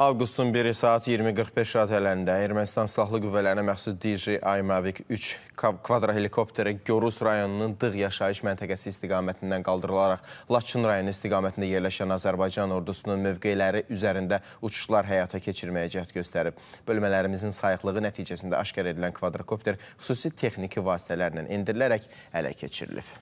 Avqustun 1-i saat 20.45 radələrində Ermənistan Silahlı Qüvvələrinə məxsus DJI Mavic 3 kvadra helikopteri Görüs rayonunun Dığ yaşayış məntəqəsi istiqamətindən qaldırılaraq Laçın rayonu istiqamətində yerləşən Azərbaycan ordusunun mövqeyləri üzərində uçuşlar həyata keçirməyə cəhd göstərib. Bölmələrimizin sayıqlığı nəticəsində aşkar edilən kvadrokopter xüsusi texniki vasitələrlə endirilərək ələ keçirilib.